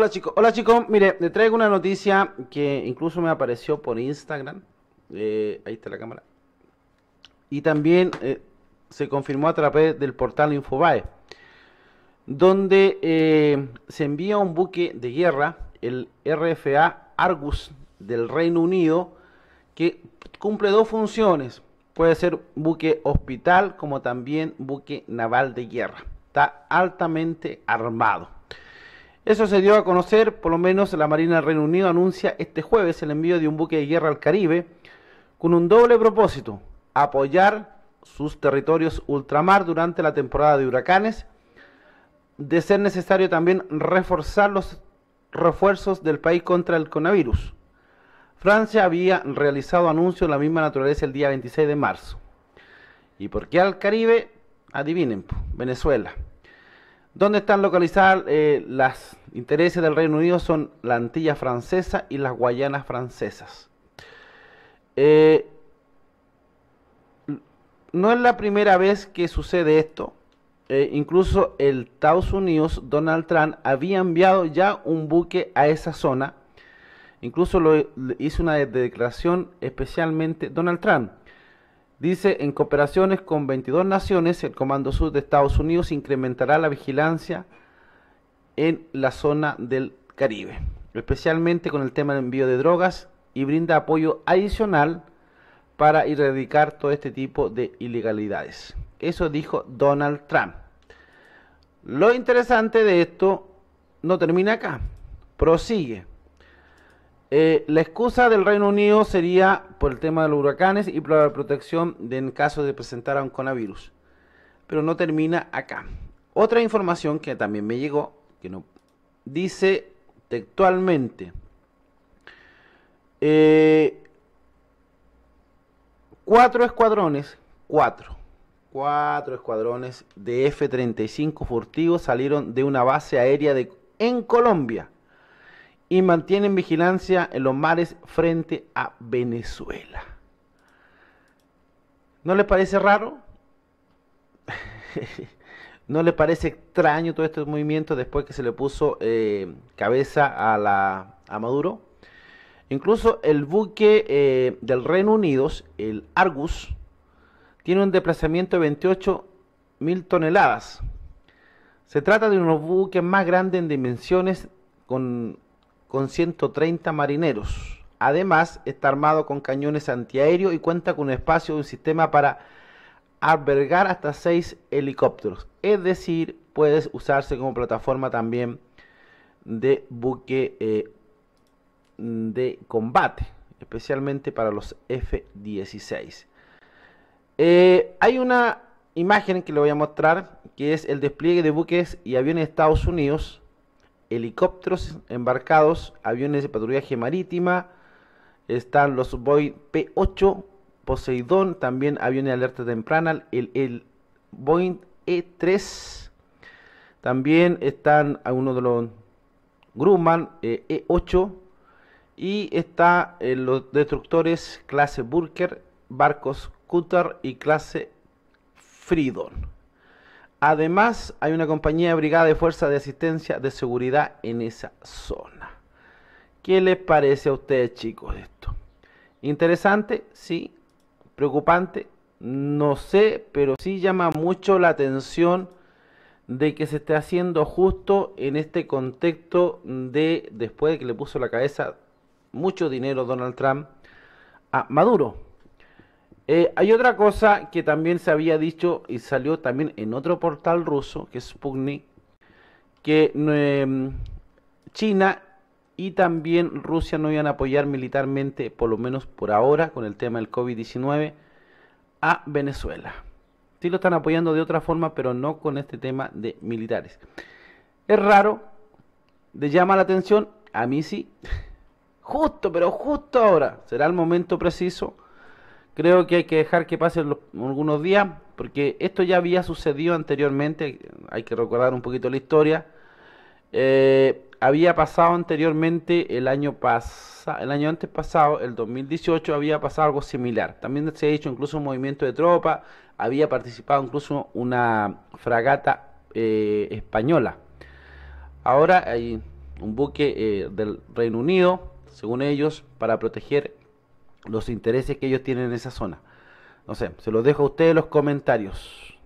Hola chicos, hola chicos, mire, le traigo una noticia que incluso me apareció por Instagram. Eh, ahí está la cámara. Y también eh, se confirmó a través del portal Infobae, donde eh, se envía un buque de guerra, el RFA Argus del Reino Unido, que cumple dos funciones. Puede ser buque hospital como también buque naval de guerra. Está altamente armado. Eso se dio a conocer, por lo menos la Marina del Reino Unido anuncia este jueves el envío de un buque de guerra al Caribe con un doble propósito, apoyar sus territorios ultramar durante la temporada de huracanes, de ser necesario también reforzar los refuerzos del país contra el coronavirus. Francia había realizado anuncios de la misma naturaleza el día 26 de marzo. ¿Y por qué al Caribe? Adivinen, Venezuela. ¿Dónde están localizadas eh, las Intereses del Reino Unido son la Antilla francesa y las Guayanas francesas. Eh, no es la primera vez que sucede esto. Eh, incluso el Estados Unidos, Donald Trump, había enviado ya un buque a esa zona. Incluso hizo una declaración especialmente Donald Trump. Dice, en cooperaciones con 22 naciones, el Comando Sur de Estados Unidos incrementará la vigilancia en la zona del Caribe, especialmente con el tema del envío de drogas y brinda apoyo adicional para erradicar todo este tipo de ilegalidades. Eso dijo Donald Trump. Lo interesante de esto no termina acá, prosigue. Eh, la excusa del Reino Unido sería por el tema de los huracanes y por la protección en caso de presentar a un coronavirus. Pero no termina acá. Otra información que también me llegó que no. Dice textualmente. Eh, cuatro escuadrones, cuatro, cuatro escuadrones de F-35 furtivos salieron de una base aérea en Colombia y mantienen vigilancia en los mares frente a Venezuela. ¿No les parece raro? ¿No le parece extraño todo este movimiento después que se le puso eh, cabeza a, Maduro? Incluso el buque eh, del Reino Unido, el Argus, tiene un desplazamiento de 28.000 toneladas. Se trata de unos buques más grandes en dimensiones con, con 130 marineros. Además, está armado con cañones antiaéreos y cuenta con un espacio de un sistema para albergar hasta 6 helicópteros. Es decir, puedes usarse como plataforma también de buque eh, de combate, especialmente para los F-16. Eh, hay una imagen que le voy a mostrar, que es el despliegue de buques y aviones de Estados Unidos, helicópteros embarcados, aviones de patrullaje marítima, están los Boeing P-8, Poseidón también había de alerta temprana, el, el Boeing E3. También están a uno de los Grumman E8. Eh, e y está eh, los destructores clase Burker, barcos Cutter y clase Freedom. Además, hay una compañía de brigada de fuerza de asistencia de seguridad en esa zona. ¿Qué les parece a ustedes, chicos, esto? Interesante, sí, preocupante? No sé, pero sí llama mucho la atención de que se esté haciendo justo en este contexto de después de que le puso la cabeza mucho dinero Donald Trump a Maduro. Eh, hay otra cosa que también se había dicho y salió también en otro portal ruso, que es Sputnik, que eh, China y también Rusia no iban a apoyar militarmente, por lo menos por ahora, con el tema del COVID-19, a Venezuela. Sí lo están apoyando de otra forma, pero no con este tema de militares. Es raro, le llama la atención, a mí sí, justo, pero justo ahora, será el momento preciso. Creo que hay que dejar que pasen algunos días, porque esto ya había sucedido anteriormente, hay que recordar un poquito la historia. Eh, había pasado anteriormente el año pasado, el año antes pasado, el 2018, había pasado algo similar. También se ha hecho incluso un movimiento de tropa, había participado incluso una fragata eh, española. Ahora hay un buque eh, del Reino Unido, según ellos, para proteger los intereses que ellos tienen en esa zona. No sé, se los dejo a ustedes los comentarios.